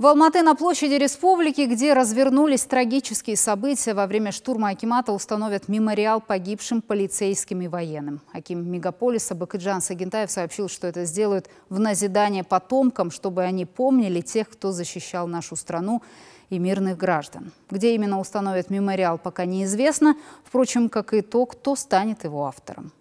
В Алматы на площади республики, где развернулись трагические события, во время штурма Акимата установят мемориал погибшим полицейским и военным. Аким мегаполиса Бакыджан Сагентаев сообщил, что это сделают в назидание потомкам, чтобы они помнили тех, кто защищал нашу страну и мирных граждан. Где именно установят мемориал, пока неизвестно, впрочем, как и то, кто станет его автором.